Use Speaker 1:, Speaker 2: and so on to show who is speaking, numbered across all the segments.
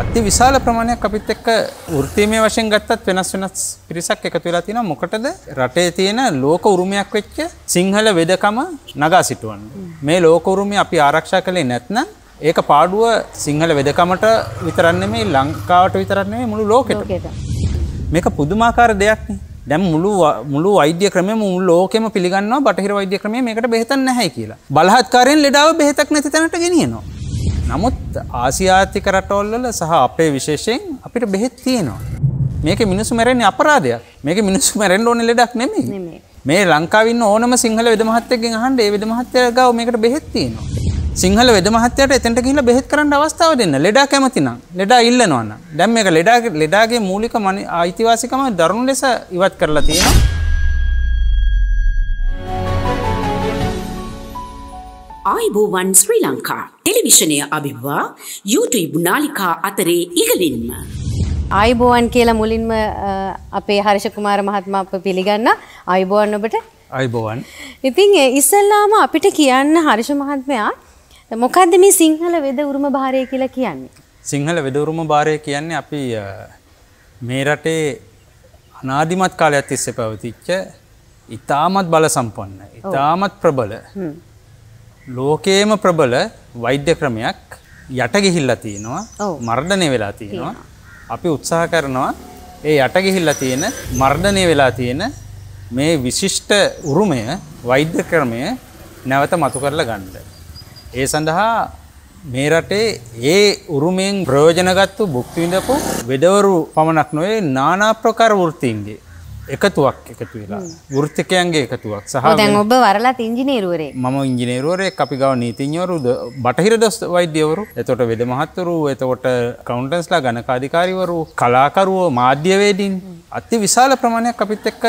Speaker 1: අති විශාල ප්‍රමාණයක් අපිත් එක්ක වෘත්තීමය වශයෙන් ගත්තත් වෙනස් වෙනස් පිරිසක් එකතු වෙලා තියෙනවා මොකටද රටේ තියෙන ලෝක උරුමයක් වෙච්ච සිංහල වෙදකම නගා සිටුවන්න මේ ලෝක උරුමය අපි ආරක්ෂා කළේ නැත්නම් ඒක පාඩුව සිංහල වෙදකමට විතරක් නෙමෙයි ලංකාවට විතරක් නෙමෙයි මුළු ලෝකෙට මේක පුදුමාකාර දෙයක් නේ දැම් මුළු මුළු වෛද්‍ය ක්‍රමය මුළු ලෝකෙම පිළිගන්නවා බටහිර වෛද්‍ය ක්‍රමය මේකට බෙහෙතක් නැහැ කියලා. බලහත්කාරයෙන් ලෙඩාව බෙහෙතක් නැති තැනට ගෙනියනවා. නමුත් ආසියාතික රටවල්වල සහ අපේ විශේෂයෙන් අපිට බෙහෙත් තියෙනවා. මේක මිනිස්සු මැරෙන්නේ අපරාධයක්. මේක මිනිස්සු මැරෙන්න ඕනේ ලෙඩක් නෙමෙයි. මේ ලංකාවේ ඉන්න ඕනම සිංහල වෙද මහත්තයෙක්ගෙන් අහන්න ඒ වෙද මහත්තයා ගාව මේකට බෙහෙත් තියෙනවා. සිංහල වෙද මහත්තයාට එතනට ගිහිල්ලා බෙහෙත් කරන්න අවස්ථාව දෙන්න. ලෙඩා කැමති නම්, ලෙඩා ඉල්ලනවා නම්. දැන් මේක ලෙඩා ලෙඩාගේ මූලික අයිතිවාසිකම දරුණු ලෙස ඉවත් කරලා තියෙනවා.
Speaker 2: ආයිබෝවන් ශ්‍රී ලංකා. ටෙලිවිශනය අභිවා YouTube නාලිකා අතරේ ඉහලින්ම. ආයිබෝවන් කියලා මුලින්ම අපේ හරිෂ කුමාර මහත්මා අප පිළිගන්න අයිබෝවන් ඔබට අයිබෝවන්. ඉතින් ඉස්සල්ලාම අපිට කියන්න හරිෂ මහත්මයා මොකක්ද මේ සිංහල වෙද උරුම භාරය කියලා
Speaker 1: කියන්නේ. සිංහල වෙද උරුම භාරය කියන්නේ අපි මේ රටේ අනාධිමත් කාලයක් තිස්සේ පැවතිච්ච ඉතාමත් බල සම්පන්න ඉතාමත් ප්‍රබල ලෝකයේම ප්‍රබල වෛද්‍ය ක්‍රමයක් යට ගිහිල්ලා තියෙනවා මර්ධනය වෙලා තියෙනවා අපි උත්සාහ කරනවා ඒ යට ගිහිල්ලා තියෙන මර්ධනය වෙලා තියෙන මේ විශිෂ්ට උරුමය වෛද්‍ය ක්‍රමය නැවත මතු කරලා ගන්න. ඒ සඳහා මේ රටේ ඒ උරුමයෙන් ප්‍රයෝජනගත්තු භුක්ති විඳපු වෙදවරු පමණක් නොවේ නානා ප්‍රකාර වෘත්තීන්ගේ එකතුවක් එකතු වෙලා වෘත්තකයන්ගේ එකතුවක් සහ දැන් ඔබ
Speaker 2: වරලා ඉංජිනේරුවරේ
Speaker 1: මම ඉංජිනේරුවරේ අපි ගව නීතිඥවරු බටහිර දොස් වෛද්‍යවරු එතකොට වෙද මහත්තුරු එතකොට කවුන්ටන්ස්ලා ගණකාධිකාරිවරු කලාකරුවෝ මාධ්‍යවේදීන් අති විශාල ප්‍රමාණයක් අපිත් එක්ක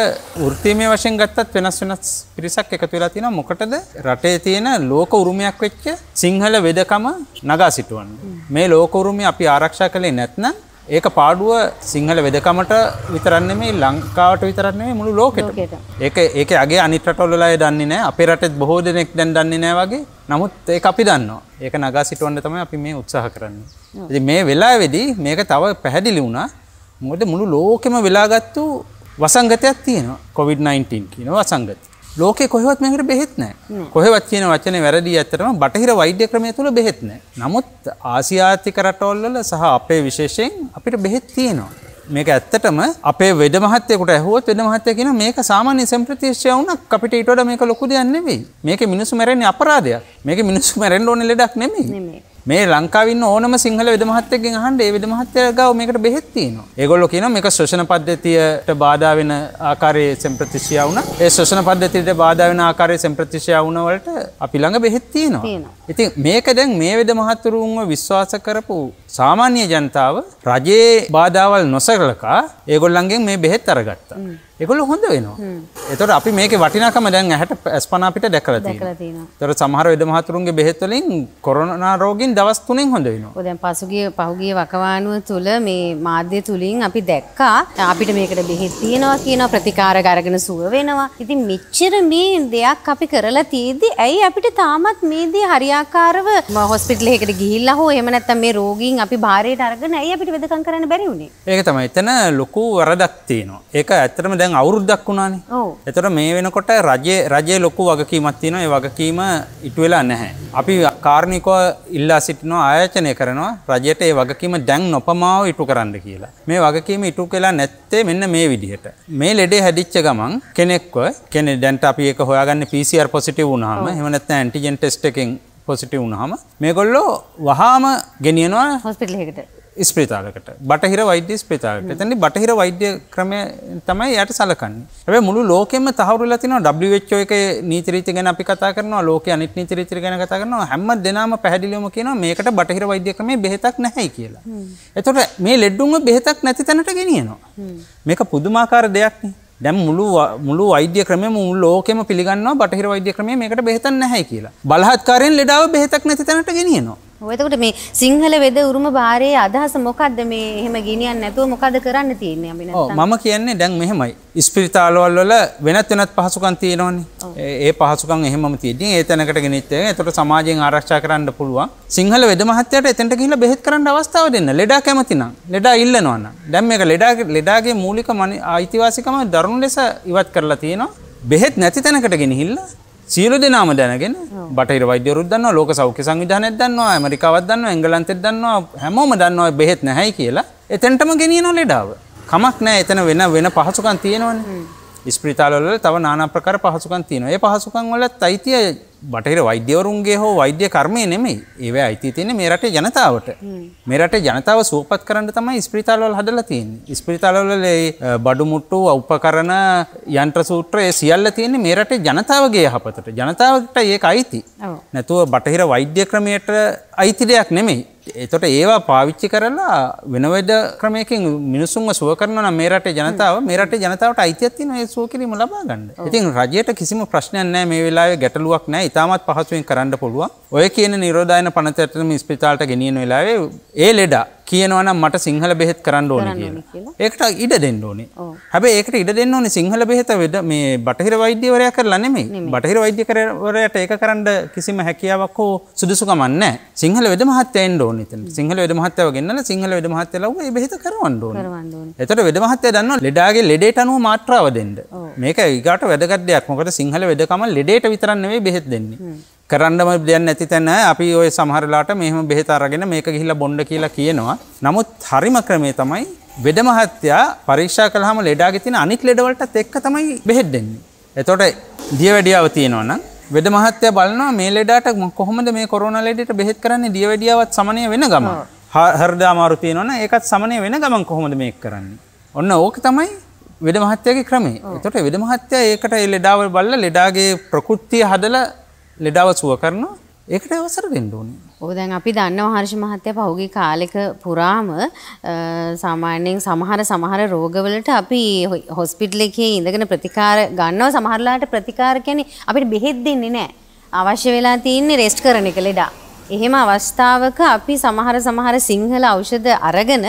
Speaker 1: වෘත්තීමේ වශයෙන් ගත්තත් වෙනස් වෙනස් පිරිසක් එකතු වෙලා තියෙනවා මොකටද රටේ තියෙන ලෝක උරුමයක් වෙච්ච සිංහල වෙදකම නගා සිටුවන්න මේ ලෝක උරුමය අපි ආරක්ෂා කළේ නැත්නම් ඒක පාඩුව සිංහල වෙදකමට විතරන්නේ මේ ලංකාවට විතරන්නේ මුළු ලෝකෙට. ඒක ඒක අගේ අනිත් රටවල අය දන්නේ නැහැ. අපේ රටෙත් බොහෝ දෙනෙක් දැන් දන්නේ නැහැ වගේ. නමුත් ඒක අපි දන්නවා. ඒක නගා සිටවන්න තමයි අපි මේ උත්සාහ කරන්නේ. ඉතින් මේ වෙලාවේදී මේක තව පැහැදිලි වුණා. මොකද මුළු ලෝකෙම වෙලාගත්තු වසංගතයක් තියෙනවා. COVID-19 කියන වසංගතය. ලෝක කොහවත් මෙකට බෙත් නෑ කොහවත් කියන වචන වැරදි ඇතරම බටහිර වෛද්‍ය ක්‍රමය තුළ බෙත් නෑ නමුත් ආසියාතික රටවල්ල සහ අපේ විශේෂයෙන් අපිට බෙහෙත් තියෙනවා. මේක ඇත්තටම අපේ වෙඩ මහත්තයකට ඇහුවත් වෙන මහත්තය කියන මේක සාමාන්‍ය සම්ප්‍රතිශ්‍ය වුණක් අපිට ඊටවඩ මේක ලොකු දෙයක් නෙවෙයි. මේක මිනිස්සු මැරෙන්නේ අපරාධයක්. මේක මිනිස්සු මැරෙන්න ඕනේ ලෙඩක් නෙමෙයි. නෙමෙයි. මේ ලංකාවන්න ඕනම සිංහල විදමහත්තකෙන් හන්ඩ ඒ විදමහත්තය ගව මේකට බෙහෙත්තිනවා. ඒගොල්ලො කියන මේක ශෂණ පද්ධතියට බාධාව වෙන ආකාරයේ සම්ප්‍රතිශය වුණ ඒ ශෂණ පද්ධතියට බාධාවෙන ආකාරය සම්ප්‍රතිශය වුණවලට අපි ළඟ බෙහෙත්තිනවා. ඉතින් මේක දැන් මේ වෙද මහතුරුන්ව විශ්වාස කරපු සාමාන්‍ය ජනතාව රජයේ බාධාවල් නොසරලකා ඒගොල්ලන්ගෙන් මේ බෙහෙත් අරගත්තා. එකොල හොඳ වෙනවා එතොට අපි මේක වටිනකම දැන් ඇහට ඇස්පනාපිට දැකල තොර සමහර වෙද මහතුරුන්ගේ බෙහෙත්වලින් කොරනා රෝගින් දවස් තුනෙන් හොඳ වෙනවා
Speaker 2: දැන් පසුගිය පහුගිය වකවානුව තුළ මේ මාධ්‍ය තුළින් අපි දැක්කා අපිට මේකට බෙහෙත් තියෙනවා කියනවා ප්‍රතිකාර ගරගෙන සුව වෙනවා ඉතින් මෙච්චර මේ දෙයක් අපි කරලා තියේදී ඇයි අපිට තාමත් මේ දේ හරියාකාරව හොස්පිටල් එකකට ගිහිල්ලා හෝ එහෙම නැත්නම් මේ රෝගීන් අපි භාරයට අරගෙන ඇයි අපිට වෙදකම් කරන්න බැරි වුණේ
Speaker 1: ඒක තමයි එතන ලොකු වරදක් තියෙනවා ඒක ඇත්තටම දැන් අවුරුද්දක් වුණානේ. ඔව්. ඒතර මේ වෙනකොට රජයේ රජයේ ලොකු වගකීමක් තියෙනවා. ඒ වගකීම ඉටු වෙලා නැහැ. අපි කාර්නිකව ඉල්ලා සිටිනවා ආයෝජනය කරනවා රජයට ඒ වගකීම දැන් නොපමාව ඉටු කරන්න කියලා. මේ වගකීම ඉටු කළා නැත්තේ මෙන්න මේ විදිහට. මේ ලෙඩේ හැදිච්ච ගමන් කෙනෙක්ව කෙනෙක් දැන්ට අපි ඒක හොයාගන්නේ PCR පොසිටිව් වුණාම එහෙම නැත්නම් ඇන්ටිජන් ටෙස්ට් එකෙන් පොසිටිව් වුණාම මේගොල්ලෝ වහාම ගෙනියනවා හොස්පිටල් එකකට. ස්ප්‍රතාලකට බටහිර වෛද්‍ය ස්ප්‍රතාලට එතැනි බටහිර වෛද්‍ය ක්‍රමය තමයි යට සලකන්න ඇ මුළු ලෝකෙම තහවරුල තින ්ෝ එක නීතරීති ගැන අපි කතා කරන ලෝක අනිත් නීතරීතිර ගැන කතා කරන හැම දෙනාම පැහදිලියම කියන මේකට බටහිර වෛද්‍යකම බෙහතක් නැහැ කියලා. එතොට මේ ලෙඩ්ඩුම බෙහතක් නැති තැනට ගෙනියනවා. මේක පුදුමාකාර දෙයක්න දැම් මුළු මුළු වෛද්‍ය ක්‍රම මුල් ලෝකෙම පිළිගන්නවා බටහිර වෛද්‍ය ක්‍රම මේකට බෙහතන්න නැහැ කියලා. බලහත්කාරයෙන් ලෙඩාව බෙහතක් නැති තැනට ගෙනියනවා.
Speaker 2: ඔයතකොට මේ සිංහල වෙද උරුම භාරයේ අදහස මොකක්ද මේ එහෙම ගිනියන් නැතුව මොකද කරන්න තියෙන්නේ අපි
Speaker 1: නැත්නම් මම කියන්නේ දැන් මෙහෙමයි ස්පිරිතාලවල වල වෙනත් වෙනත් පහසුකම් තියෙනවනේ ඒ පහසුකම් එහෙමම තියෙන්නේ ඒ තැනකට ගෙනිත් ඒක එතකොට සමාජයෙන් ආරක්ෂා කරන්න පුළුවන් සිංහල වෙද මහත්තයාට එතනට ගිහිල්ලා බෙහෙත් කරන්න අවස්ථාව දෙන්න ලෙඩා කැමති නම් ලෙඩා ඉල්ලනවා නම් දැන් මේක ලෙඩා ලෙඩාගේ මූලික අයිතිවාසිකම දරුණු ලෙස ඉවත් කරලා තියෙනවා බෙහෙත් නැති තැනකට ගෙනහිල්ලා සියලු දෙනාම දැනගෙන බටහිර වෛද්‍යවරුත් දන්නවා ලෝක සෞඛ්‍ය සංවිධානයත් දන්නවා ඇමරිකාවත් දන්නවා එංගලන්තෙත් දන්නවා හැමෝම දන්නවා බෙහෙත් නැහැයි කියලා එතනටම ගෙනියනවා ලෙඩාව. කමක් නැහැ එතන වෙන වෙන පහසුකම් තියෙනවනේ. ඉස්පිරිතාලවල තව নানা ප්‍රකාර පහසුකම් තියෙනවා. ඒ පහසුකම් වලත් අයිතිය බටහිර වෛද්‍යවරුන්ගේ හෝ වෛද්‍ය කර්මය නෙමෙයි ඒව අයිති තියෙන මේ රටේ ජනතාවට මේ රටේ ජනතාව සුවපත් කරන්න තමයි ඉස්පිරිතාලවල හදලා තියෙන්නේ ඉස්පිරිතාලවල බඩු මුට්ටු උපකරණ යන්ත්‍ර සූත්‍ර ඒ සියල්ල තියෙන්නේ මේ රටේ ජනතාවගේ යහපතට ජනතාවට ඒක අයිති නැතුව බටහිර වෛද්‍ය ක්‍රමයට අයිති දෙයක් නෙමෙයි එතොට ඒවා පාවිච්චි කරලා වෙනවද ක්‍රමයකින් මිනිසුන් සුව කරන මේ රටේ ජනතාව මේ රටේ ජනතාවට අයිතියත්තින ඒ සුව කිරීම ලබා ගන්න. ඉතින් රජයට කිසිම ප්‍රශ්නයක් නැහැ මේ වෙලාවේ ගැටලුවක් නැහැ. ඉතාමත් පහසුවෙන් කරන්න පුළුවන්. ඔය කියන නිරෝධායන පනතටම ස්පිතාලට ගෙනියන වෙලාවේ ඒ ලෙඩා කියනවනම් මට සිංහල බෙහෙත් කරන්න ඕන කියලා. ඒකට ඉඩ දෙන්න ඕනේ. හැබැයි ඒකට ඉඩ දෙන්න ඕනේ සිංහල බෙහෙත වෙද මේ බටහිර වෛද්‍යවරයා කරලා නෙමෙයි. බටහිර වෛද්‍යවරයාට ඒක කරන්න කිසිම හැකියාවක් හෝ සුදුසුකමක් නැහැ. සිංහල වෙද මහත්තයා එන්න ඕනේ එතන. සිංහල වෙද මහත්තයව ගෙන්නලා සිංහල වෙද මහත්තයලා උගේ බෙහෙත කරවන්න ඕනේ. කරවන්න ඕනේ. එතකොට වෙද මහත්තයා දන්නවා ලෙඩාගේ ලෙඩේට අනුව මාත්‍රාව දෙන්න. මේක ඊගාට වැදගත් දෙයක්. මොකද සිංහල වෙදකම ලෙඩේට විතරක් නෙමෙයි බෙහෙත් දෙන්නේ. කරන්නම දෙයක් නැති තැන අපි ওই සමහරලාට මෙහෙම බෙහෙත අරගෙන මේක ගිහිල්ලා බොණ්ඩ කියලා කියනවා. නමුත් හරිම ක්‍රමේ තමයි වෙද මහත්තයා පරීක්ෂා කළාම ලෙඩාගේ තියෙන අනිත් ලෙඩවලටත් එක්ක තමයි බෙහෙත් දෙන්නේ. එතකොට දියවැඩියාව තියෙනවා නම් වෙද මහත්තය බලනවා මේ ලෙඩට කොහොමද මේ කොරන ලෙඩට බෙහෙත් කරන්නේ දියවැඩියාවත් සමනය වෙන ගම හරදා මාරුතිය නොන ඒකත් සමනය වෙන ගමන් කොහොමද මේ කරන්නේ. ඔන්න ඕක තමයි වෙද මහත්තයගේ ක්‍රමේ තොට වෙද මහත්තය ඒකට එ ලෙඩාවල් බල්ල ලෙඩාගේ ප්‍රකෘත්තිය හදල ලෙඩාව සුව කරනවා ඒකට අවසර දෙන්න ඕනේ.
Speaker 2: ඔව් දැන් අපි දන්නවා හර්ෂ මහත්තයා පහුගිය කාලෙක පුරාම සාමාන්‍යයෙන් සමහර සමහර රෝගවලට අපි හොස්පිටල් එකේ ඉඳගෙන ප්‍රතිකාර ගන්නවා සමහරලාට ප්‍රතිකාර කියන්නේ අපිට බෙහෙත් දෙන්නේ නැහැ. අවශ්‍ය වෙලා තියෙන්නේ රෙස්ට් කරන එක ලෙඩා. එහෙම අවස්ථාවක අපි සමහර සමහර සිංහල ඖෂධ අරගෙන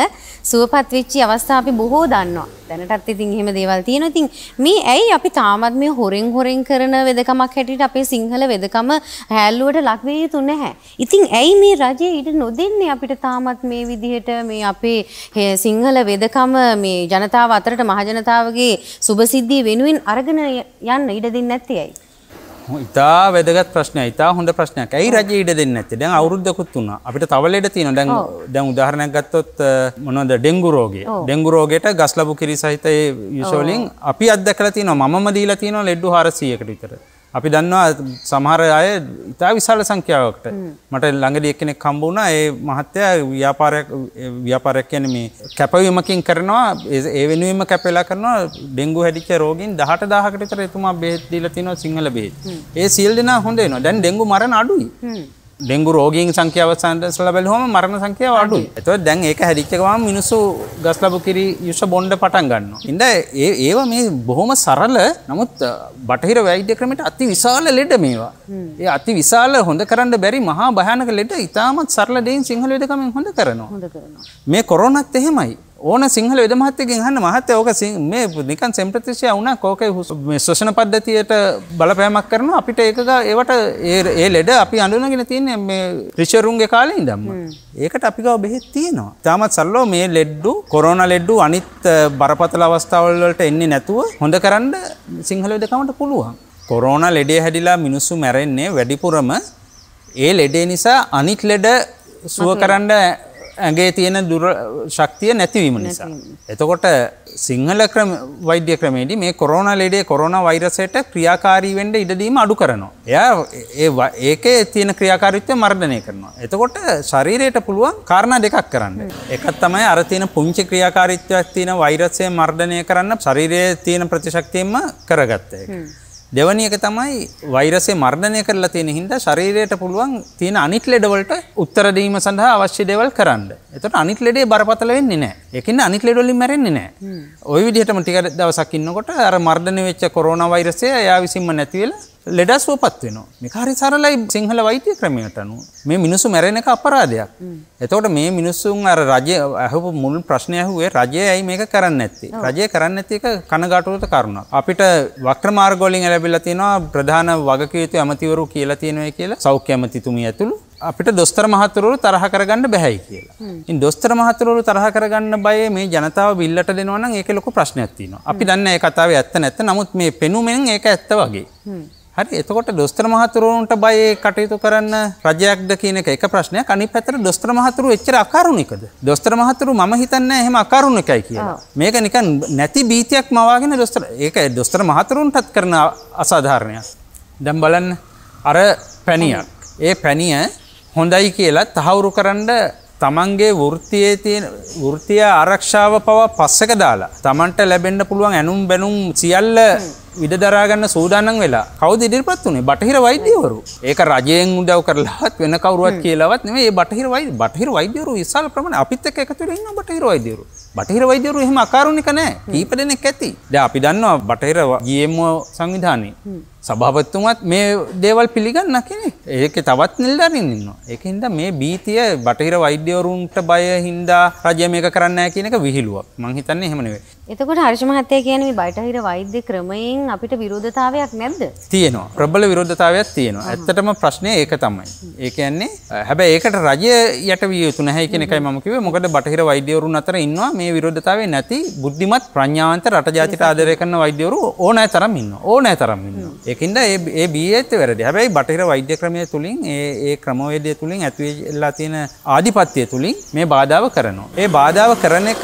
Speaker 2: සුවපත් වෙච්චි අවස්ථා අපි බොහෝ දන්නවා. දැනටත් ඉතින් එහෙම දේවල් තියෙනවා. ඉතින් මේ ඇයි අපි තාමත් මේ හොරෙන් හොරෙන් කරන වෙදකමක් හැටියට අපේ සිංහල වෙදකම හැල්ලුවට ලක් වෙ යුතු නැහැ. ඉතින් ඇයි මේ රජය ඊට නොදෙන්නේ අපිට තාමත් මේ විදිහට මේ අපේ සිංහල වෙදකම මේ ජනතාව අතරට මහජනතාවගේ සුභසිද්ධිය වෙනුවෙන් අරගෙන යන්න ඉඩ දෙන්නේ නැත්තේ ඇයි?
Speaker 1: ඉතා වැදගත් ප්‍රශ්නය ඉතා හොඳ ප්‍රශ්නයක් ඇයි රජ ඉඩ දෙන්න ඇති දැන් අවුරුද්ධකුත් වුණ අපිට තවලට තින දැන් දැන් උදාහරණයක් ගත්තොත් මොනොද ඩෙංගු රෝගේ ඩෙංගු රෝගයට ගස්ලබු කිරි සහිතයේ යුෂෝලින් අපි අදකල තින මම දීලා තියන ලෙඩ්ඩු හරසියකට විතර අපි දන්නවා සමහර අය ඉතා විශාල සංඛ්‍යාවකට මට ළඟදි එක්කෙනෙක් හම්බ වුණා ඒ මහත්තයා ව්‍යාපාරයක් ව්‍යාපාරයක් කියන්නේ මේ කැපවීමකින් කරනවා ඒ වෙනුවෙන්ම කැපෙලා කරනවා ඩෙන්ගු හැදිච්ච රෝගීන් 18000කට විතර එතුමා බෙහෙත් දීලා තිනවා සිංහල බෙහෙත්. ඒ සියලු දෙනා හොඳ වෙනවා. දැන් ඩෙන්ගු මරණ අඩුයි. ඩෙංගු රෝගීන් සංඛ්‍යාව සන්ටස් ලබල හොම මරණ සංඛ්‍යාව අඩුයි. එතකොට දැන් ඒක හැදිච්චකම මිනිස්සු ගස් ලැබු කිරි යුෂ බොණ්ඩ පටන් ගන්නවා. ඉතින් ඒ ඒව මේ බොහොම සරල නමුත් බටහිර වෛද්‍ය ක්‍රමයට අති විශාල ලෙඩ මේවා. ඒ අති විශාල හොඳ කරන්න බැරි මහා භයානක ලෙඩ ඉතාමත් සරල දෙයින් සිංහල වේදකමෙන් හොඳ කරනවා. හොඳ කරනවා. මේ කොරෝනත් එහෙමයි. ඕන සිංහල වෙද මහත්තයකින් හන්න මහත්තය ඕක මේ නිකන් සෙම්ප්‍රතිශය වුණ කෝක ශෂණ පද්ධතියට බලපෑමක් කරන අපිට ඒක ඒවට ඒ ලෙඩ අපි අඳුනගෙන තියන්නේ මේ ප්‍රිෂරුන්ගේ කාලේ ඉඳම්ම. ඒකට අපිකව බෙහෙත් තියෙනවා. තාමත් සල්ලෝ මේ ලෙඩ්ඩු කොරෝන ලෙඩ්ඩු අනිත් බරපතල අවස්ථාවල්වලට එන්නේ නැතුව හොඳ කරන්න සිංහල වෙදකමට පුළුවන්. කොරෝන ලෙඩේ හැදිලා මිනිස්සු මැරෙන්නේ වැඩිපුරම ඒ ලෙඩේ නිසා අනිත් ලෙඩ සුව කරන්න ඇගේ තියෙන දුර ශක්තිය නැතිවීම නිසා. එතකොට සිංහල ක්‍රම වෛද්‍ය ක්‍රමේදී මේ කොරෝන ලෙඩේ කොරෝන වෛරසයට ක්‍රියාකාරී වෙන්න ඉඩදීම අඩු කරනවා. එයා ඒකේ තියෙන ක්‍රියාකාරීත්වය මර්ධනය කරනවා. එතකොට ශරීරයට පුළුවන් කාරණා දෙකක් කරන්න. එකක් තමයි අර තියෙන පුංචි ක්‍රියාකාරීත්වයක් තියෙන වෛරසය මර්ධනය කරන්න ශරීරයේ තියෙන ප්‍රතිශක්තියෙන්ම කරගත්ත එක. දෙවැනි එක තමයි වෛරසේ මර්ධනය කරලා තියෙන හින්දා ශරීරයට පුළුවන් තියෙන අනිත් ලෙඩවලට උත්තර දීම සඳහා අවශ්‍ය දේවල් කරන්න. එතට අනිත් ලෙඩේ බරපතල වෙන්නේ නෑ එකන්න අනිත් ලෙඩොලින් මැරෙන්නේ නෑ ඔය විදිහටම ටික දවසක් ඉන්නකොට අර මර්ධන වෙච්ච කොරෝණ වෛරසය යා විසින්ම නැතිවෙල ලෙඩ සුවපත් වෙන මේකාරි සරලයි සිංහල වෛත්‍ය ක්‍රමයට අනු මේ මිනිස්සු මැරෙන එක අපරාධයක් එතකොට මේ මිනිස්සුන් අර රජය ඇහපු මුල් ප්‍රශ්නය ඇහුවේ රජය ඇයි මේක කරන්න ඇත්තේ රජය කරන්න ඇති එක කනගාටුවත කරුණ අපිට වක්‍රමාර්ගොලින් ලැබිල තියෙනවා ප්‍රධාන වගකයුතු ඇමතිවරු කියලා තියෙනවය කියලා සෞඛ්‍ය ඇමතිතුමී ඇතුළු අපිට දොස්තර මහතුරු තරහ කරගන්න බැහැයි කියලා. ඉතින් දොස්තර මහතුරු තරහ කරගන්න බය මේ ජනතාව බිල්ලට දෙනවා නම් ඒක ලොකු ප්‍රශ්නයක් තියෙනවා. අපි දන්නේ ඒ කතාවේ ඇත්ත නැත්ත. නමුත් මේ පෙනුමෙන් ඒක ඇත්ත වගේ. හරි එතකොට දොස්තර මහතුරුන්ට බයේ කටයුතු කරන්න රජයක්ද කියන එක එක ප්‍රශ්නයක් අනිත් පැත්තට දොස්තර මහතුරු එච්චර අකරුණිකද දොස්තර මහතුරු මම හිතන්නේ එහෙම අකරුණිකයි කියලා මේක නිකන් නැති බීතියක් මවාගෙන දොස්තර ඒක දොස්තර මහතුරුන්ටත් කරන අසාධාරණයක් දැන් බලන්න අර පැණියක් ඒ පැණිය හොඳයි කියලා තහවුරු කරන්න තමන්ගේ වෘතියේ තියෙන වෘතිය ආරක්ෂාව පවා පස්සක දාලා තමන්ට ලැබෙන්න්න පුළුවන් ඇනුම් බැනුම් සියල්ල විඩ දරාගන්න සූදානන් වෙලා කවද ඉදිරිපත් වුණේ බටහිර වෛද්‍යවරු ඒක රජයෙන් උදව් කරලාත් වෙන කවරුවත් කියලවත් මේ බටහිර වයි බටහිර වෛද්‍යවරු විශාල ප්‍රමණ අපිත් එක එකතුරන්න බටහිර වෛදරු බටහිර වෛදරු එහෙම අකාරුණික නෑ කීප දෙනෙක් ඇති ද අපි දන්නවා බටහිර ගියම්මෝ සංවිධානය සභාපත්තුමත් මේ දේවල් පිළිගන්න කෙනෙ ඒක තවත් නිල්දරන්නවා. එක හින්ද මේ බීතිය බටහිර වෛද්‍යවරුන්ට බය හින්දා රජය මේක කරන්න කියන එක විහිලුව මංහිතන්නේ හෙමනවේ.
Speaker 2: එතකොට හර්ෂමහත්තය කියන බටහිර වෛද්‍ය ක්‍රමයෙන් අපිට විරෝධතාවයක් නැද්ද.
Speaker 1: තියෙනවා ප්‍රබල විරෝධතාවයක් තියෙනවා ඇත්තටම ප්‍රශ්නය ඒක තමයි. ඒකයන්නේ හැබැ ඒකට රජය යට වියතු නැ කෙනෙකයි මකිව මොකට බටහිර වෛද්‍යවරුන් අතර ඉන්නවා මේ විරෝධතාවේ නැති බුද්ධිමත් ප්‍රඥාවන්ත රට ජාතිට ආදරය කරන වෛද්‍යවරු ඕනෑ තරම් ඉන්න ඕනෑ තරම් ඉන්න. එකින්ද ඒ බීඇත වැරදි හැබැයි බටහිර වෛද්‍ය ක්‍රමය තුළින් ඒ ක්‍රමවේදය තුළින් ඇතිවෙල්ලා තියෙන ආධිපත්‍යය තුළින් මේ බාධාව කරනවා. ඒ බාධාව කරන එක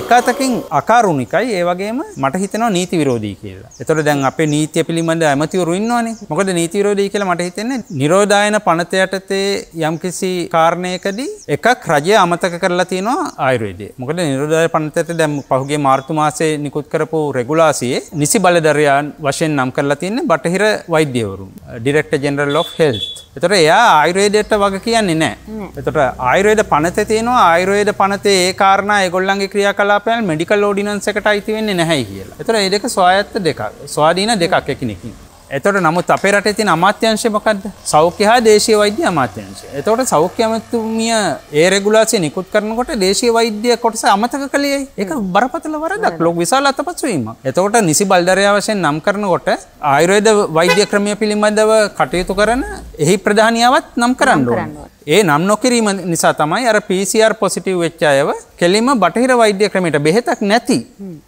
Speaker 1: එක අතකින් අකාරුණිකයි ඒ වගේම මට හිතනවා නීති විරෝධී කියලා. එතකොට දැන් අපේ නීතිය පිළිබඳ ඇමතිවරු ඉන්නවනේ. මොකද නීති විරෝධී කියලා මට හිතෙන්නේ නිරෝධායන පනත යටතේ යම්කිසි කාරණයකදී එකක් රජය අමතක කරලා තියෙනවා ආයුර්වේදය. මොකද නිරෝධායන පනතට දැන් පහුගිය මාර්තු මාසයේ නිකුත් කරපු රෙගුලාසියේ නිසි බලධරයන් වශයෙන් නම් කරලා තියෙන්නේ බටහිර බටහිර වෛද්‍යවරුම් ඩිරෙක්ට ජෙනරල් ලොක් හෙල් එතට එයා ආයුරේඩයට වග කියන්නේ නෑ එතට ආයුරේද පනත තියෙනවා ආයුරේද පනතේ කාරණ ගොල්ලන්ගේ ක්‍රියා කලාපයන් මඩිකල් ෝඩිනන්සකට අයිතිවෙන්නේ නැහැයි කියලා එතට ඒදක ස්වායත්ත දෙකක් ස්වාධීන දෙකක් එකනෙකින් එතොට නමුත් අපේ රට තින අමාත්‍යංශය මොකක්ද සෞඛ්‍ය හා දේශය වෛද්‍ය අමාත්‍යංශය එතවට සෞඛ්‍යමතුමිය ඒ රෙගුලාසි නිකුත් කරනකොට දේශය වෛද්‍ය කොටස අමතක කළේ එක බරපතල වරදක් ලොක් විශාල අත පත්වීම. එතකොට නිසි බල්ධරය වශයෙන් නම් කරනකොට ආයුරේද වෛද්‍ය ක්‍රමය පිළිබඳව කටයුතු කරන එහි ප්‍රධානියාවත් නම් කරන්න ඕන්න. ඒ නම් නොකිරීම නිසා තමයි අර PCR පොසිටව් වෙච්ච අයව කෙලින්ම බටහිර වෛද්‍ය ක්‍රමයට බෙහෙතක් නැති.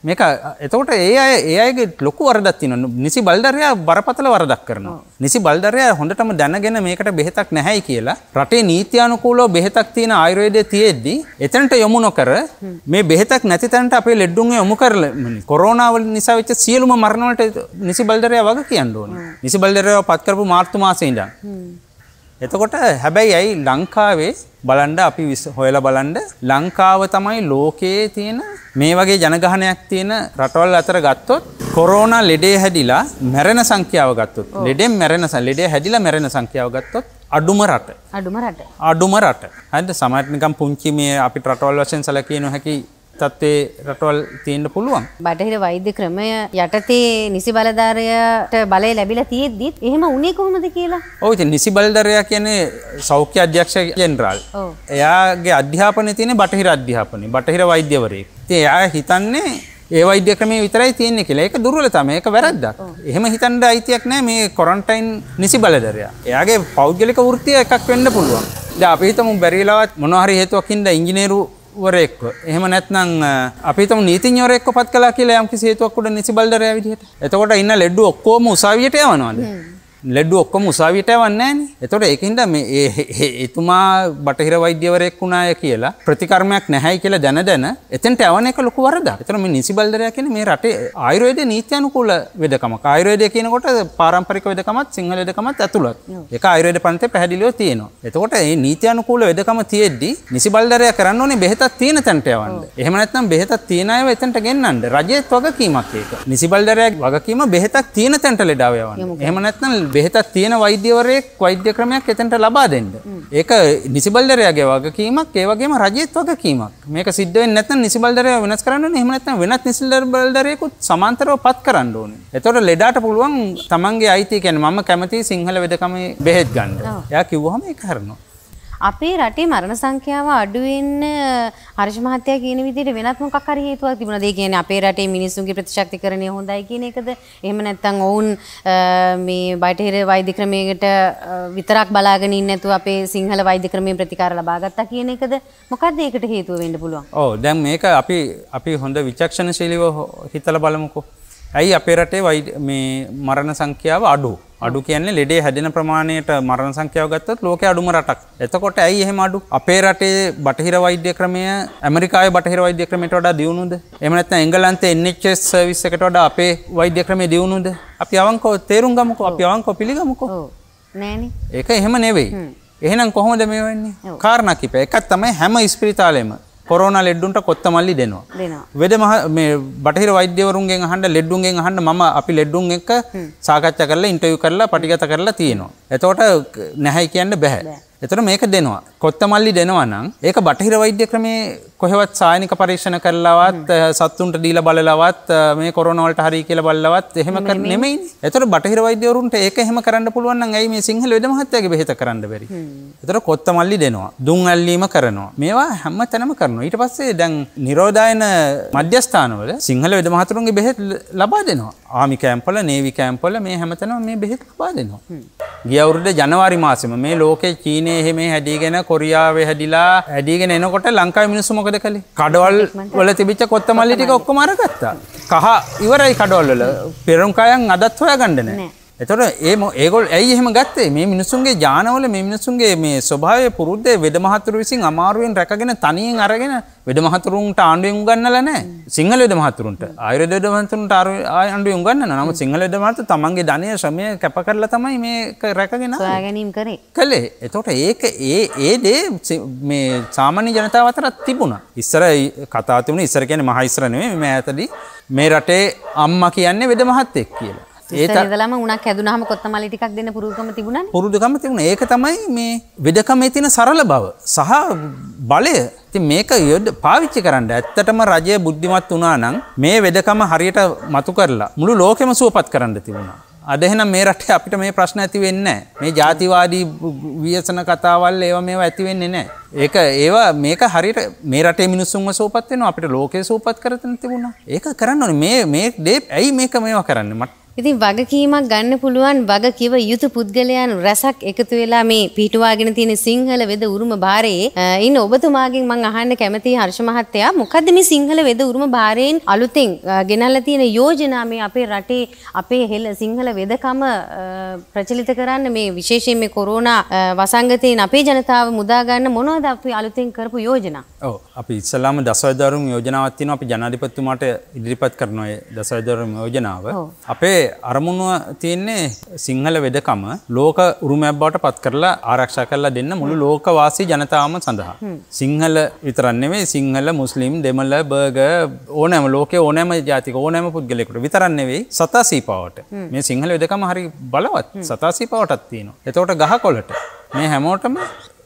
Speaker 1: මේක එතකොට ඒ අය ඒ අයගේ ලොකු වරදක් තියෙනවා. නිසි බල්දරයා බරපතල වරදක් කරනවා. නිසි බල්දරයා හොඳටම දැනගෙන මේකට බෙහෙතක් නැහැයි කියලා රටේ නීතියානුකූලව බෙහෙතක් තියෙන ආයුර්වේදයේ තියෙද්දි එතනට යොමු නොකර මේ බෙහෙතක් නැති තැනට අපේ ලෙඩුන් යොමු කරලා කොරෝනා වල නිසා වෙච්ච සියලුම මරණ වලට නිසි බල්දරයා වග කියන්න ඕනේ. නිසි බල්දරයා පත් කරපු මාර්තු මාසේ ඉඳන් එතකොට හැබැයි ඇයි ලංකාවේ බලන්ඩ අපි හොයල බලන්ඩ ලංකාව තමයි ලෝකයේ තියෙන මේ වගේ ජනගහනයක් තියෙන රටවල් අතර ගත්තොත් කොරෝනා ලෙඩේ හැදිලා මැරෙන සංඛ්‍යාව ගත්තොත් ලෙඩෙන් මැරෙන ලෙඩේ හැදිලා මැරෙන සංඛ්‍යාව ගත්තොත් අඩුම රට අඩුම රට අඩුම රට හද සමටනිකම් පුංචි මේ අපි රටවල් වශයෙන් සැලකිය නොහැකි තත්ත්වේ රටවල් තියෙන්න්න පුළුවන්.
Speaker 2: බටහිර වෛද්‍ය ක්‍රමය යටතේ නිසි බලධාරයට බලය ලැබිල තියෙද්දිත් එහෙම උනේ කොහොමද කියලා
Speaker 1: ඔයි නිසි බලධරයා කියන්නේ සෞඛ්‍ය අධ්‍යක්ෂ ජෙන්රාල් එයාගේ අධ්‍යාපනය තියෙන බටහිර අධ්‍යාපනය බටහිර වෛද්‍යවරේ තිය එයා හිතන්නේ ඒ වෛද්‍ය ක්‍රමේ විතරයි තියෙන්නේ කියලා ඒක දුර්වල තමයි ඒක වැරද්දක්. එහෙම හිතන්න අයිතියක් නැහැ මේ ක්වොරන්ටයින් නිසි බලධරයා. එයාගේ පෞද්ගලික වෘත්තිය එකක් වෙන්න පුළුවන්. දැන් අපි හිතමු බැරිලාවත් මොනවා හරි හේතුවකින්ද ඉංජිනේරු වරෙක්ව. එහෙම නැත්නම් අපිට නීතිඥවරෙක්ව පත් කළා කියලා යම්කිසි හේතුවක් උඩ නිසි බලධරයා විදිහට. එතකොට ඉන්න ලෙඩ ඔක්කොම උසාවියට යවනවලු. ලෙඩ්ඩු ඔක්කොම උසාවියට වන්නේන එතොට ඒකහින්ද මේ එතුමා බටහිර වෛද්‍යවරයෙක් වුණාය කියලා ප්‍රතිකර්මයක් නැහැයි කියලා දැන දැන එතන්ට ඇවනක ලොකු වරද එතන මේ නිසි බල්දරය කියන මේ රටේ ආයුරෝයද නීතියනුකූල වෙදකම ආයුරෝයද කියනකොට පාරම්පරික වෙදකමත් සිංහලදකමත් ඇතුළත් එක අයුරයට පන්ත පැහදිලිව තියෙනවා එතකොට ඒ නීතියනුකූල වෙදකම තියෙද්දි නිසි බල්දරය කරන්න ඕනේ බෙහතත් තියෙන තැන්ටයවන්ට එහමනත්නම් බෙහතත් තියෙනය එතන්ට ගෙන්න්නට රජයත් වගකීමක් ඒක නිසිබල්දරයක් වගකීම බෙහතක් තියෙන තැන්ට ලෙඩාවයවන් එහමනත්නම් බෙහෙතක් තියෙන වෛද්‍යවරයෙක් වෛද්‍ය ක්‍රමයක් එතනට ලබා දෙන්න. ඒක නිසිබල්දරයාගේ වගකීමක් ඒ වගේම රජයේත් වගකීමක්. මේක සිද්ධ වෙන්නේ නැත්නම් නිසිබල්දරයා වෙනස් කරන්න ඕනේ. එහෙම නැත්නම් වෙනත් නිසිබල්දරයෙකුත් සමාන්තරව පත් කරන්න ඕනේ. එතකොට ලෙඩාට පුළුවන් තමන්ගේ අයිති කියන්නේ මම කැමති සිංහල වෙදකමේ බෙහෙත් ගන්න. එයා කිව්වහම ඒක හරිනවා.
Speaker 2: අපේ රටේ මරණ සංඛ්‍යාව අඩු වෙන්න හර්ෂ මහත්තයා කියන විදිහට වෙනත් මොකක් හරි හේතුවක් තිබුණාද? ඒ කියන්නේ අපේ රටේ මිනිසුන්ගේ ප්‍රතිශක්තිකරණය හොඳයි කියන එකද? එහෙම නැත්නම් ඔවුන් මේ බටහිර වෛද්‍ය ක්‍රමයකට විතරක් බලාගෙන ඉන්නේ නැතුව අපේ සිංහල වෛද්‍ය ක්‍රමයෙන් ප්‍රතිකාර ලබා ගත්තා කියන එකද? මොකක්ද ඒකට හේතුව වෙන්න පුළුවන්?
Speaker 1: ඔව් දැන් මේක අපි අපි හොඳ විචක්ෂණශීලීව හිතලා බලමුකෝ. ඇයි අපේ රටේ මේ මරණ සංඛ්‍යාව අඩු? අඩු කියන්නේ ලෙඩේ හැදෙන ප්‍රමාණයට මරණ සංඛ්‍යාව ගත්තොත් ලෝකයේ අඩුම රටක්. එතකොට ඇයි එහෙම අඩු? අපේ රටේ බටහිර වෛද්‍ය ක්‍රමය ඇමරිකාවේ බටහිර වෛද්‍ය ක්‍රමයට වඩා දියුණුද? එහෙම නැත්නම් එංගලන්තයේ NHS සර්විස් එකට වඩා අපේ වෛද්‍ය ක්‍රමය දියුණුද? අපි අවංකව තේරුම් ගමුකෝ. අපි අවංකව පිළිගමුකෝ. ඔව්. නෑනේ. ඒක එහෙම නෙවෙයි. එහෙනම් කොහොමද මේ වෙන්නේ? කාරණා කිප. එකක් තමයි හැම ස්පිරිතාලෙම කොරෝන ලෙඩ්ඩුන්ට කොත්ත මල්ලි දෙනවා. වෙද බටහිර වෛද්‍යවරුන්ගෙන් අහන්න ලෙඩ්ඩුන්ගෙන් අහන්න මම අපි ලෙඩ්ඩුන් එක්ක සාකච්ඡා කරලා ඉන්ටර්විව් කරලා පටිගත කරලා තියෙනවා. එතකොට නැහැ කියන්න බෑ. එතකොට මේක දෙනවා. කොත්තමල්ලි දෙනවා නම් ඒක බටහිර වෛද්‍ය ක්‍රමේ කොහෙවත් සායනික පරීක්ෂණ කරලවත් සත්තුන්ට දීලා බලලවත් මේ කොරෝනා වලට හරි කියලා බලලවත් එහෙම කර නෙමෙයිනේ. එතකොට බටහිර වෛද්‍යවරුන්ට ඒක එහෙම කරන්න පුළුවන් නම් ඇයි මේ සිංහල වෙද මහත්තයාගේ බෙහෙත කරන්න බැරි? එතකොට කොත්තමල්ලි දෙනවා. දුම් ඇල්ලීම කරනවා. මේවා හැම තැනම කරනවා. ඊට පස්සේ දැන් නිරෝධායන මධ්‍යස්ථානවල සිංහල වෙද මහතුරුන්ගේ බෙහෙත් ලබා දෙනවා. ආමි කෑම්පල, නේවි කෑම්පල මේ හැමතැනම මේ බෙහෙත් ලබා දෙනවා. ගිය අවුරුද්ද ජනවාරි මාසෙම මේ ලෝකේ චීනයේ චීනය එහෙම හැඩිගෙන කොරියාව හැඩිලා හැඩිගෙන එනකොට ලංකායි මිනිස්සු මොකද කළේ කඩවල් වල තිබිච්ච කොත්ත මල්ලි ටික ඔක්කොම අරගත්තා කහ ඉවරයි කඩවල් වල පෙරුම්කායන් අදත් හොයාගන්න නෑ එතකොට ඒ ඒගොල් ඇයි එහෙම ගත්තේ මේ මිනිසුන්ගේ ජානවල මේ මිනිසුන්ගේ මේ ස්වභාවය පුරුද්දේ වෙදමහතුරු විසින් අමාරුවෙන් රැකගෙන තනියෙන් අරගෙන වෙදමහතුරුන්ට ආණ්ඩුවෙන් උගන්නලා නැහැ. සිංහල වෙදමහතුරුන්ට ආයුර්වේද වෙදමහතුරුන්ට ආණ්ඩුවෙන් උගන්නනවා. නමුත් සිංහල වෙදමහතුරු තමන්ගේ ධනය ශ්‍රමය කැප කරලා තමයි මේක රැකගෙන සොයාගැනීම කරේ. කළේ. එතකොට ඒක ඒ ඒ දේ මේ සාමාන්‍ය ජනතාව අතරත් තිබුණා. ඉස්සර කතා තිබුණේ ඉස්සර කියන්නේ මහ ඉස්සර නෙමෙයි මේ ඈතදී මේ රටේ අම්මා කියන්නේ වෙදමහත්ෙක් කියලා. ඒතලම
Speaker 2: උනක් හැදුනහම කොත්තමලි ටිකක් දෙන්න පුරුදුකම තිබුණා
Speaker 1: පුරුදුකම තිබුණා ඒක තමයි මේ වෙඩකමේ තියෙන සරල බව සහ බලය ඉතින් මේක යොඩ පාවිච්චි කරන්න ඇත්තටම රජය බුද්ධිමත් වුණා නම් මේ වෙදකම හරියට මතු කරලා මුළු ලෝකෙම සුවපත් කරන්න තිබුණා අද එහෙනම් මේ රටේ අපිට මේ ප්‍රශ්න ඇති වෙන්නේ නැහැ මේ ජාතිවාදී ව්‍යසන කතාවල් ඒවා මේවා ඇති වෙන්නේ නැහැ ඒක ඒවා මේක හරිට මේ රටේ මිනිස්සුන්ව සෝපත් වෙනවා අපිට ලෝකේ සෝපත් කරතන තිබුණා. ඒක කරන්න ඕනේ මේ මේ ඩේ ඇයි මේක මේවා කරන්නේ මට
Speaker 2: ඉතින් වගකීමක් ගන්න පුළුවන් වගකිව යුතු පුද්ගලයන් රැසක් එකතු වෙලා මේ පිටුවාගෙන තියෙන සිංහල වෙද උරුම භාරයේ ඉන්න ඔබතුමාගෙන් මං අහන්න කැමතියි හර්ෂ මහත්තයා මොකද්ද මේ සිංහල වෙද උරුම භාරයෙන් අලුතෙන් ගෙනල්ලා තියෙන යෝජනා මේ අපේ රටේ අපේ හෙළ සිංහල වෙදකම ප්‍රචලිත කරන්න මේ විශේෂයෙන් මේ කොරෝනා වසංගතයෙන් අපේ ජනතාව මුදා ගන්න මොනවද කොහොමද අපි අලුතෙන් කරපු යෝජනා?
Speaker 1: ඔව් අපි ඉස්සලාම දසවැදරුම් යෝජනාවක් තියෙනවා අපි ජනාධිපතිතුමාට ඉදිරිපත් කරන ඔය දසවැදරුම් යෝජනාව. අපේ අරමුණ තියෙන්නේ සිංහල වෙදකම ලෝක උරුමයක් බවට පත් කරලා ආරක්ෂා කරලා දෙන්න මුළු ලෝකවාසී ජනතාවම සඳහා. සිංහල විතරක් නෙමෙයි සිංහල මුස්ලිම් දෙමළ බර්ගර් ඕනෑම ලෝකේ ඕනෑම ජාතික ඕනෑම පුද්ගලයෙකුට විතරක් නෙවෙයි සතා සීපාවට. මේ සිංහල වෙදකම හරි බලවත් සතා සීපාවටත් තියෙනවා. එතකොට ගහකොළට මේ හැමෝටම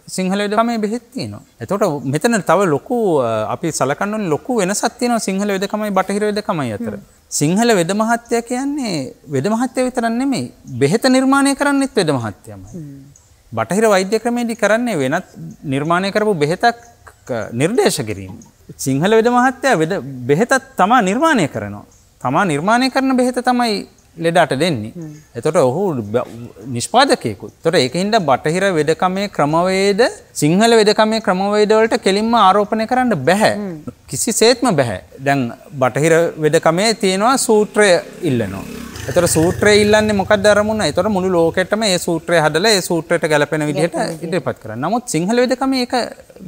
Speaker 1: සිංහලයදම බෙත්තියන. එතොට මෙතන තව ලොකු අපි සලකන්නු ලොකු වෙනසත්තියන සිංහල වෙදකමයි බටහිර වෙදකමයි අතර. සිංහල වෙද මහත්තය කියන්නේ වෙද මහත්‍යය විතරන්නේ මේ බෙහෙත නිර්මාණය කරන්නෙත් වෙද මහත්‍යයම. බටහිර වෛද්‍ය ක්‍රමේදී කරන්නේ වෙනත් නිර්මාණය කරපු බෙහෙතක් නිර්දේශ කිරීම. සිංහල වෙද මහත්තය බෙහෙතත් තමා නිර්මාණය කරනවා. තමා නිර්මාණය කරන බෙහෙත තමයි ලෙඩට දෙන්නේ. එතොට ඔහු නිෂ්පාදකයකු තොට එක හින්ද බටහිර වෙඩකමේ ක්‍රමවේද සිංහල වෙදකමේ ක්‍රමවේදවලට කෙලින්ම ආරෝපණය කරන්න බැහැ. කිසි සේත්ම බැහැ. දැන් බටහිර වෙඩකමේ තියෙනවා සූත්‍රය ඉල්ලනවා. එතර සූත්‍රය ඉල්ලන්න මොක දරමුණ එතොට මුළු ලෝකෙටම ඒ සූත්‍රය හදල ඒ සූත්‍රයට ගැලපෙන විදිහට ඉදිරිපත් කර නමුත් සිංහල වෙදකම එක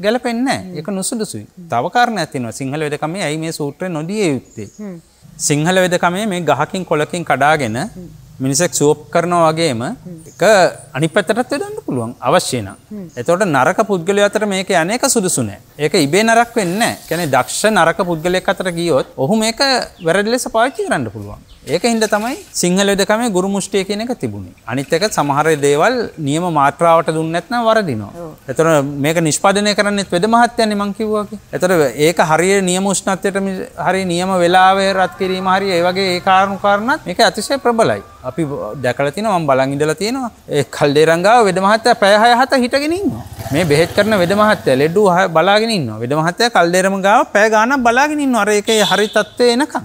Speaker 1: ගැලපෙන්න එක නුසුදුසුයි තවකාරණ ඇතිනවා සිංහල වෙදකමේ ඇයි මේ සූත්‍රය නොදිය යුත්තේ. සිංහල වෙදකමේ මේ ගහකින් කොලකින් කඩාගෙන මිනිසෙක් සුවප් කරනවා වගේම එක අනිපැතරත් වෙඩන්න පුළුවන් අවශ්‍යන. එතවට නරක පුද්ගලය අතර මේක අනක සුදුසුනෑ. ඒක ඉබේ නරක් වෙන්න කැනෙ දක්ෂ නරක පුද්ගලයක් අතර ගියොත් ඔහු මේක වැරඩලෙස පාචි කරන්න පුළුවන්. ඒක හින්ද තමයි සිංහලදකම ගුරු මුෂ්ටය කියන එක තිබුණේ. අනිත් එක සමහර දේවල් නියම මාත්‍රාවට දුන්නත්න වරදිනවා. එතර මේක නිෂ්පාදනය කරන්නෙත් වෙද මහත්‍යයන මංකිවගේ. එතර ඒක හරිය නියම ෂ්නත්වයට හරි නියම වෙලාවේ රත් කිරීම හරි ඒවගේ ඒ කාරණු කාරණත් එක අතිශය ප්‍රබලයි. අපි දැකලා තිනවා මම බලන් ඉඳලා තිනවා ඒ කල්දේරංගාව වෙද මහත්තයා පැය 6 7 හිටගෙන ඉන්නවා මේ බෙහෙත් කරන වෙද මහත්තයා ලෙඩු බලාගෙන ඉන්නවා වෙද මහත්තයා කල්දේරංගාව පැය ගාණක් බලාගෙන ඉන්නවා අර ඒකේ හරි තත්ත්වේ එනකම්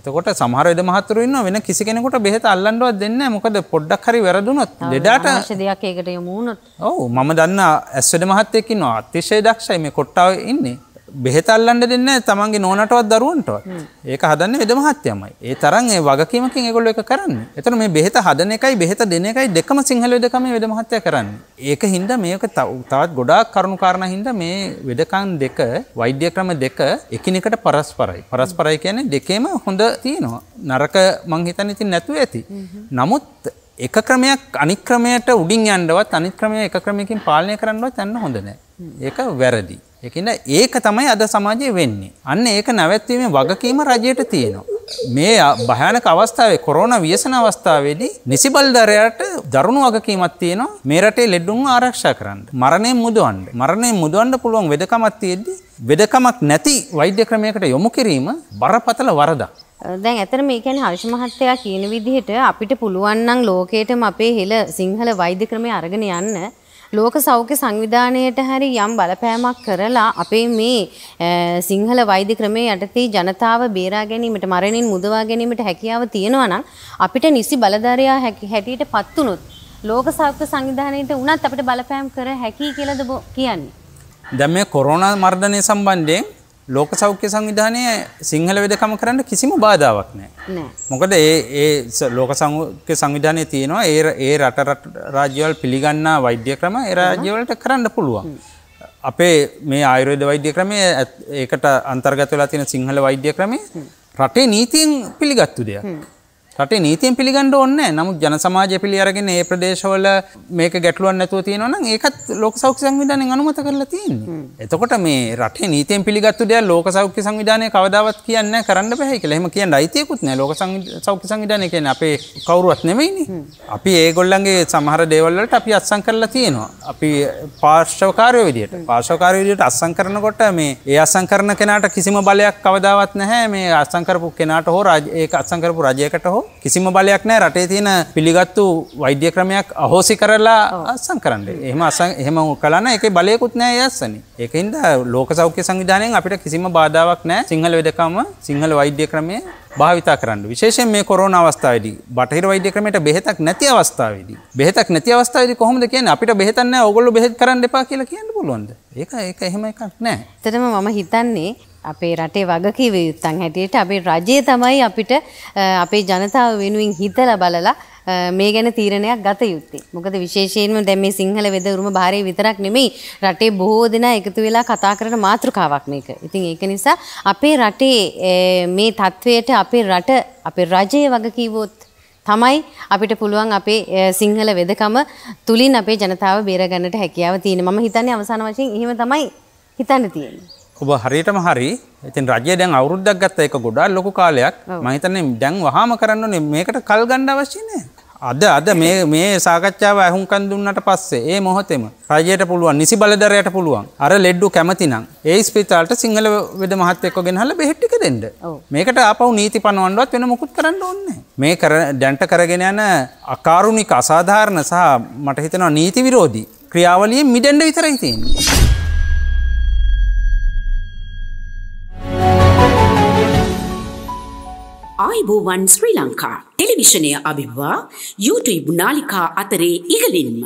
Speaker 1: එතකොට සමහර වෙද මහතුරු ඉන්නවා වෙන කිසි කෙනෙකුට බෙහෙත අල්ලන්නවත් දෙන්නේ නැහැ මොකද පොඩ්ඩක් හරි වැරදුනොත් ලෙඩට
Speaker 2: අවශ්‍ය දෙයක් ඒකට යොමු වුණොත් ඔව්
Speaker 1: මම දන්න ඇස් වෙද මහත්තයෙක් ඉන්නවා අතිශය දක්ෂයි මේ කොට්ටාවේ ඉන්නේ බෙහෙතල්ලන්න දෙන්න තමන්ගේ නෝනටවත් දරුවන්ටවත් ඒක හදන්න වෙද මහත්යමයි ඒ තරන් ඒ වගකීමකින් ඒගොල්ල එක කරන්න එතන මේ බෙහෙත හදන එකයි බෙහෙත දෙන එකයි දෙකම සිංහල වෙදකම වෙද මහත්ය කරන්න ඒක හින්දා මේක තවත් ගොඩාක් කරුණු කාරණා හින්දා මේ වෙදකම් දෙක වෛද්‍ය ක්‍රම දෙක එකිනෙකට පරස්පරයි පරස්පරයි කියන්නේ දෙකේම හොඳ තියෙනවා නරක මං හිතන්නේ ඉතින් නැතුව ඇති නමුත් එක ක්‍රමයක් අනික් ක්‍රමයට උඩින් යන්නවත් අනිත් ක්‍රමය එක ක්‍රමයකින් පාලනය කරන්නවත් යන්න හොඳ නැහැ ඒක වැරදි එකන ඒක තමයි අද සමාජය වෙන්නේ. අන්න ඒක නැවැත්වීම වගකීම රජයට තියෙනවා. මේ භයනක අවස්ථාවේ කොරෝන වියසන අවස්ථාවේදී නිසිබල්දරයට දරුණු වගකීමක් තියෙනවා මේ රටේ ලෙඩුන් ආරක්ෂා කරන්න. මරණය මුදවන්න. මරණය මුදවන්න පුළුවන් වෙදකමක් තියෙද්දි වෙදකමක් නැති වෛද්‍ය ක්‍රමයකට යොමු කිරීම බරපතල වරදක්.
Speaker 2: දැන් ඇතර මේ කියන්නේ හර්ෂ මහත්තයා කියන විදිහට අපිට පුළුවන් නම් ලෝකේටම අපේ හෙළ සිංහල වෛද්‍ය ක්‍රමය අරගෙන යන්න ලෝක සෞඛ්‍ය සංවිධානයට හැරි යම් බලපෑමක් කරලා අපේ මේ සිංහල වෛද්‍ය ක්‍රමයේ යටතේ ජනතාව බේරා ගැනීමට මරණින් මුදවා ගැනීමට හැකියාව තියෙනවා නම් අපිට නිසි බලධාරයා හැටියට පත් වුණොත් ලෝක සෞඛ්‍ය සංවිධානයට උනත් අපිට බලපෑම් කර හැකි කියලාද කියන්නේ.
Speaker 1: දැන් මේ කොරෝනා මර්ධනය සම්බන්ධයෙන් ලෝක සෞඛ්‍ය සංවිධානය සිංහල වෙදකම කරන්න කිසිම බාධාවක් නෑ. මොකද ඒ ඒ ලෝක සෞඛ්‍ය සංවිධානය තියෙනවා ඒ ඒ රට රාජ්‍යවල පිළිගන්නා වෛද්‍ය ක්‍රම ඒ රාජ්‍යවලට කරන්න පුළුවන්. අපේ මේ ආයුර්වේද වෛද්‍ය ක්‍රමය ඒකට අන්තර්ගත වෙලා තියෙන සිංහල වෛද්‍ය ක්‍රමය රටේ නීතියෙන් පිළිගත්තු දෙයක්. රටේ නීතියෙන් පිළිගන්න ඕනේ නමුත් ජන සමාජය පිළි අරගෙන ඒ ප්‍රදේශවල මේක ගැටලුවක් නැතුව තියෙනවා නම් ඒකත් ලෝක සෞඛ්‍ය සංවිධානයෙන් අනුමත කරලා තියෙන්නේ. එතකොට මේ රටේ නීතියෙන් පිළිගත්තු දෙයක් ලෝක සෞඛ්‍ය සංවිධානය කවදාවත් කියන්නේ කරන්න බෑ කියලා. එහෙම කියන්න අයිතියකුත් නැහැ. ලෝක සෞඛ්‍ය සංවිධානය කියන්නේ අපේ කවුරුවත් නෙමෙයිනේ. අපි ඒගොල්ලන්ගේ සමහර දේවල් වලට අපි අත්සන් කරලා තියෙනවා. අපි පාර්ශ්වකාරයෝ විදියට. පාර්ශ්වකාරයෝ විදියට අත්සන් කරනකොට මේ ඒ අත්සන් කරන කෙනාට කිසිම බලයක් කවදාවත් නැහැ. මේ අත්සන් කරපු කෙනාට හෝ ඒක අත්සන් කරපු රජයකට හෝ කිසිම බලයක් නෑ රටේ තියෙන පිළිගත්තු වෛද්‍ය ක්‍රමයක් අහෝසි කරලා අසං කරන්න. එහෙම අසං එහෙම කළාන ඒකේ බලයකුත් නෑ යස්සනේ. ඒකින්ද ලෝක සෞඛ්‍ය සංවිධානයෙන් අපිට කිසිම බාධාවක් නෑ සිංහල වෙදකම සිංහල වෛද්‍ය ක්‍රමය භාවිතා කරන්න. විශේෂයෙන් මේ කොරෝනා අවස්ථාවේදී බටහිර වෛද්‍ය ක්‍රමයට බෙහෙතක් නැති අවස්ථාවේදී. බෙහෙතක් නැති අවස්ථාවේදී කොහොමද කියන්නේ අපිට බෙහෙතක් නෑ ඕගොල්ලෝ බෙහෙත් කරන්න එපා කියලා කියන්න පුළුවන්ද? ඒක
Speaker 2: ඒක එහෙම එකක් නෑ. ඇත්තටම මම හිතන්නේ අපේ රටේ වගකීව යුත්තන් හැටියට අපේ රජය තමයි අපිට අපේ ජනතාව වෙනුවෙන් හිතල බලලා මේ ගැන තීරණයක් ගත යුත්තේ. මොකද විශේෂයෙන්ම දැන් මේ සිංහල වෙදවරුම භාරයේ විතරක් නෙමෙයි රටේ බොහෝ දෙනා එකතු වෙලා කතා කරන මාතෘකාවක් මේක. ඉතින් ඒක නිසා අපේ රටේ මේ තත්වයට අපේ රට අපේ රජය වගේ කිව්වොත් තමයි අපිට පුළුවන් අපේ සිංහල වෙදකම තුලින් අපේ ජනතාව බේරගන්නට හැකියාව තියෙන. මම හිතන්නේ අවසාන වශයෙන් එහෙම තමයි හිතන්න තියෙන්නේ.
Speaker 1: ඔබ හරියටම හරි ඉතින් රජය දැන් අවුරුද්දක් ගත්ත එක ගොඩා ලොකු කාලයක් මහිතන්නේ දැන් වහම කරන්න මේකට කල් ගණ්ඩ අවශ්‍යනය. අද අද මේ සාකච්ඡාව ඇහුම්කන් දුන්නට පස්සේ ඒ මොහොතෙම රජයට පුළුවන් නිසි බලදරයට පුළුවන් අර ලෙඩ්ඩු කැමතිනම් ඒ ස්පිතාලට සිංහල වෙද මහත් එක්ක ගෙනහලා බෙහෙත් ටික දෙන්න. මේකට ආපහු නීති පනවන්නවත් වෙන මොකුත් කරන්න ඕනේ මේ කර දැන්ට කරගෙන යන අකාරුණික අසාධාරණ සහ මට හිතෙනවා නීති විරෝධී ක්‍රියාවලියෙන් මිදෙන්න විතරයි තියෙන්නේ.
Speaker 2: ආයිබෝවන් ශ්‍රී ලංකා ටෙලිවිෂණය අභිවා YouTube නාලිකා අතරේ ඉහලින්ම